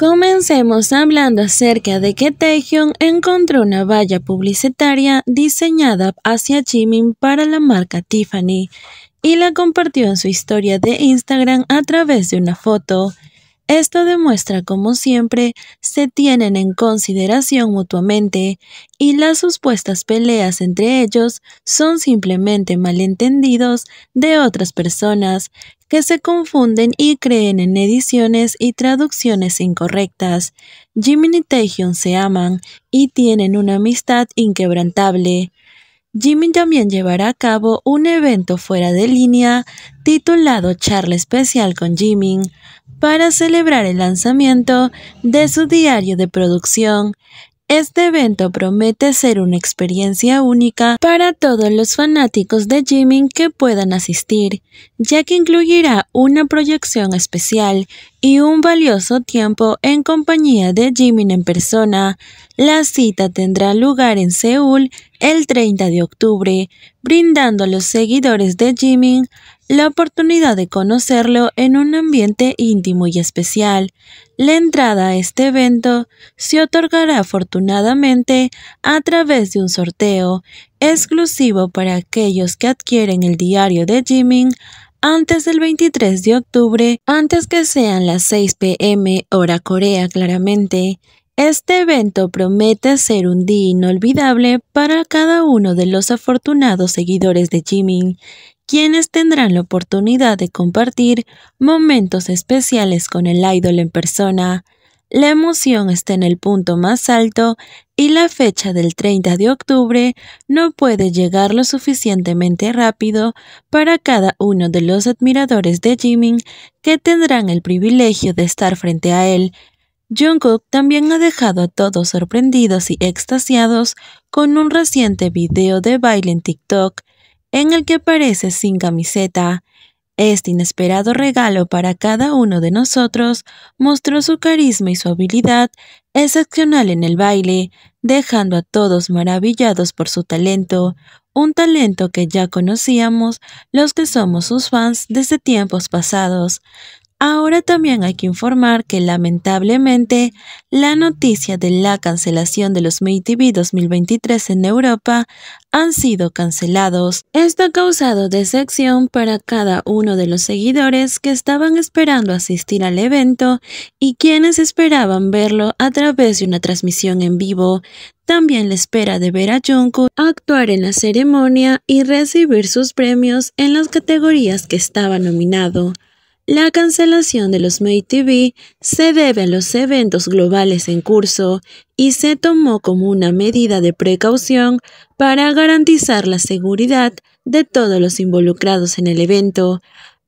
Comencemos hablando acerca de que Taehyung encontró una valla publicitaria diseñada hacia Jimin para la marca Tiffany y la compartió en su historia de Instagram a través de una foto. Esto demuestra, como siempre, se tienen en consideración mutuamente y las supuestas peleas entre ellos son simplemente malentendidos de otras personas que se confunden y creen en ediciones y traducciones incorrectas. Jimin y se aman y tienen una amistad inquebrantable. Jimin también llevará a cabo un evento fuera de línea titulado Charla Especial con Jimin para celebrar el lanzamiento de su diario de producción. Este evento promete ser una experiencia única para todos los fanáticos de Jimin que puedan asistir, ya que incluirá una proyección especial y un valioso tiempo en compañía de Jimin en persona. La cita tendrá lugar en Seúl el 30 de octubre, brindando a los seguidores de Jimin la oportunidad de conocerlo en un ambiente íntimo y especial. La entrada a este evento se otorgará afortunadamente a través de un sorteo exclusivo para aquellos que adquieren el diario de Jimin antes del 23 de octubre, antes que sean las 6 pm hora Corea claramente. Este evento promete ser un día inolvidable para cada uno de los afortunados seguidores de Jimin, quienes tendrán la oportunidad de compartir momentos especiales con el idol en persona. La emoción está en el punto más alto y la fecha del 30 de octubre no puede llegar lo suficientemente rápido para cada uno de los admiradores de Jimin que tendrán el privilegio de estar frente a él Jungkook también ha dejado a todos sorprendidos y extasiados con un reciente video de baile en TikTok en el que aparece sin camiseta. Este inesperado regalo para cada uno de nosotros mostró su carisma y su habilidad excepcional en el baile, dejando a todos maravillados por su talento, un talento que ya conocíamos los que somos sus fans desde tiempos pasados. Ahora también hay que informar que lamentablemente la noticia de la cancelación de los Matev 2023 en Europa han sido cancelados. Esto ha causado decepción para cada uno de los seguidores que estaban esperando asistir al evento y quienes esperaban verlo a través de una transmisión en vivo. También la espera de ver a Jungkook actuar en la ceremonia y recibir sus premios en las categorías que estaba nominado. La cancelación de los May TV se debe a los eventos globales en curso y se tomó como una medida de precaución para garantizar la seguridad de todos los involucrados en el evento.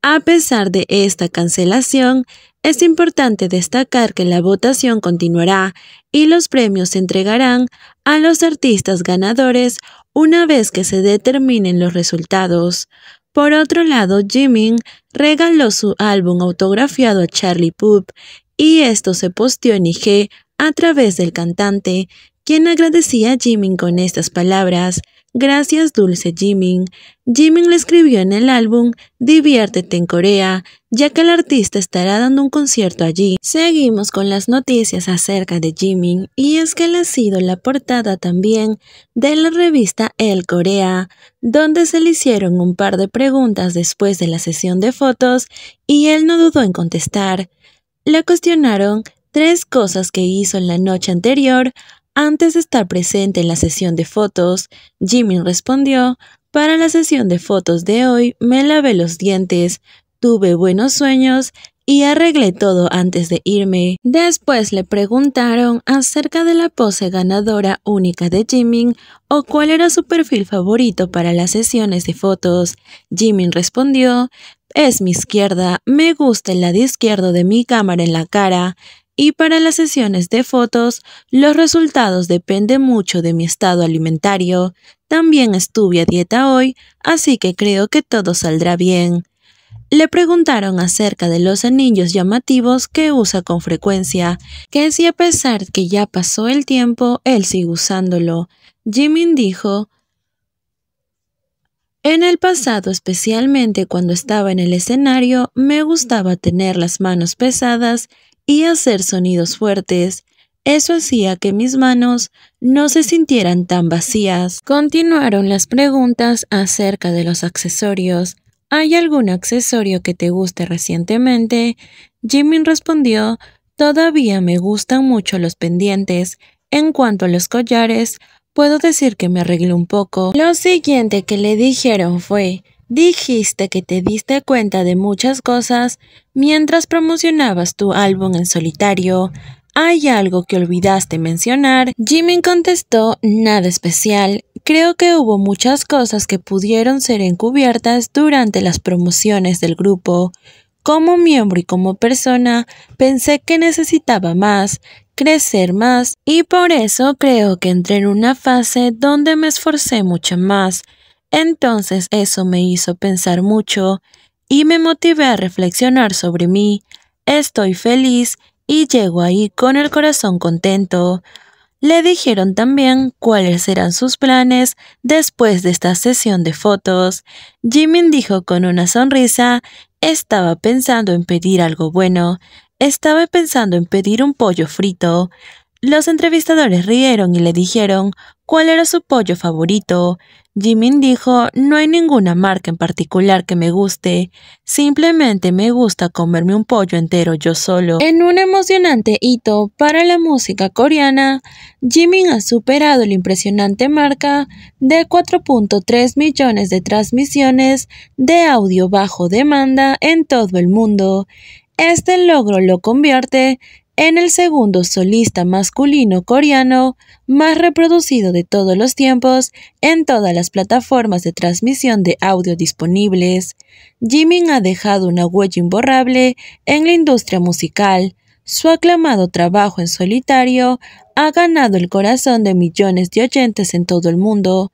A pesar de esta cancelación, es importante destacar que la votación continuará y los premios se entregarán a los artistas ganadores una vez que se determinen los resultados. Por otro lado, Jimin regaló su álbum autografiado a Charlie Poop y esto se posteó en IG a través del cantante, quien agradecía a Jimin con estas palabras. Gracias Dulce Jimin. Jimin le escribió en el álbum Diviértete en Corea, ya que el artista estará dando un concierto allí. Seguimos con las noticias acerca de Jimin, y es que él ha sido la portada también de la revista El Corea, donde se le hicieron un par de preguntas después de la sesión de fotos y él no dudó en contestar. Le cuestionaron tres cosas que hizo en la noche anterior antes de estar presente en la sesión de fotos, Jimin respondió, para la sesión de fotos de hoy me lavé los dientes, tuve buenos sueños y arreglé todo antes de irme. Después le preguntaron acerca de la pose ganadora única de Jimin o cuál era su perfil favorito para las sesiones de fotos. Jimin respondió, es mi izquierda, me gusta el lado izquierdo de mi cámara en la cara, y para las sesiones de fotos, los resultados dependen mucho de mi estado alimentario. También estuve a dieta hoy, así que creo que todo saldrá bien. Le preguntaron acerca de los anillos llamativos que usa con frecuencia, que si a pesar que ya pasó el tiempo, él sigue usándolo. Jimin dijo, en el pasado, especialmente cuando estaba en el escenario, me gustaba tener las manos pesadas hacer sonidos fuertes. Eso hacía que mis manos no se sintieran tan vacías. Continuaron las preguntas acerca de los accesorios. ¿Hay algún accesorio que te guste recientemente? Jimin respondió, todavía me gustan mucho los pendientes. En cuanto a los collares, puedo decir que me arreglé un poco. Lo siguiente que le dijeron fue, Dijiste que te diste cuenta de muchas cosas mientras promocionabas tu álbum en solitario. ¿Hay algo que olvidaste mencionar? Jimmy contestó nada especial. Creo que hubo muchas cosas que pudieron ser encubiertas durante las promociones del grupo. Como miembro y como persona, pensé que necesitaba más, crecer más, y por eso creo que entré en una fase donde me esforcé mucho más. Entonces eso me hizo pensar mucho y me motivé a reflexionar sobre mí. Estoy feliz y llego ahí con el corazón contento. Le dijeron también cuáles eran sus planes después de esta sesión de fotos. Jimin dijo con una sonrisa, estaba pensando en pedir algo bueno, estaba pensando en pedir un pollo frito. Los entrevistadores rieron y le dijeron cuál era su pollo favorito. Jimin dijo, no hay ninguna marca en particular que me guste, simplemente me gusta comerme un pollo entero yo solo. En un emocionante hito para la música coreana, Jimin ha superado la impresionante marca de 4.3 millones de transmisiones de audio bajo demanda en todo el mundo. Este logro lo convierte en el segundo solista masculino coreano más reproducido de todos los tiempos en todas las plataformas de transmisión de audio disponibles. Jimin ha dejado una huella imborrable en la industria musical. Su aclamado trabajo en solitario ha ganado el corazón de millones de oyentes en todo el mundo,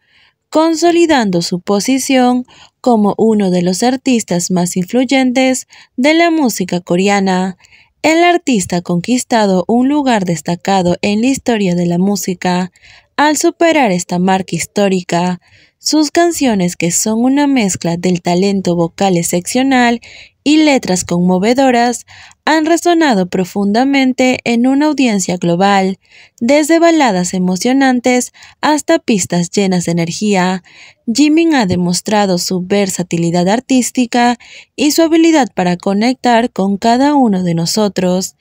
consolidando su posición como uno de los artistas más influyentes de la música coreana el artista ha conquistado un lugar destacado en la historia de la música al superar esta marca histórica sus canciones, que son una mezcla del talento vocal excepcional y letras conmovedoras, han resonado profundamente en una audiencia global, desde baladas emocionantes hasta pistas llenas de energía. Jimmy ha demostrado su versatilidad artística y su habilidad para conectar con cada uno de nosotros.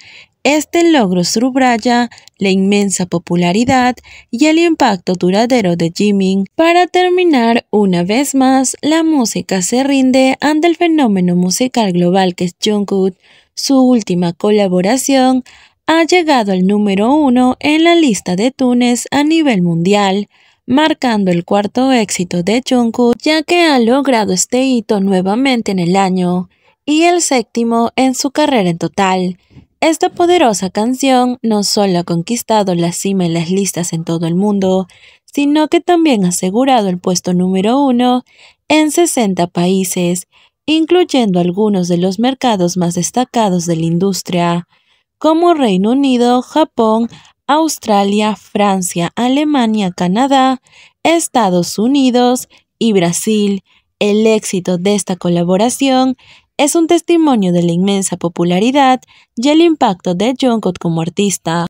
Este logro subraya la inmensa popularidad y el impacto duradero de Jimin. Para terminar, una vez más, la música se rinde ante el fenómeno musical global que es Jungkook. Su última colaboración ha llegado al número uno en la lista de tunes a nivel mundial marcando el cuarto éxito de Jungkook ya que ha logrado este hito nuevamente en el año y el séptimo en su carrera en total. Esta poderosa canción no solo ha conquistado la cima en las listas en todo el mundo, sino que también ha asegurado el puesto número uno en 60 países, incluyendo algunos de los mercados más destacados de la industria, como Reino Unido, Japón, Australia, Francia, Alemania, Canadá, Estados Unidos y Brasil. El éxito de esta colaboración es un testimonio de la inmensa popularidad y el impacto de Jungkook como artista.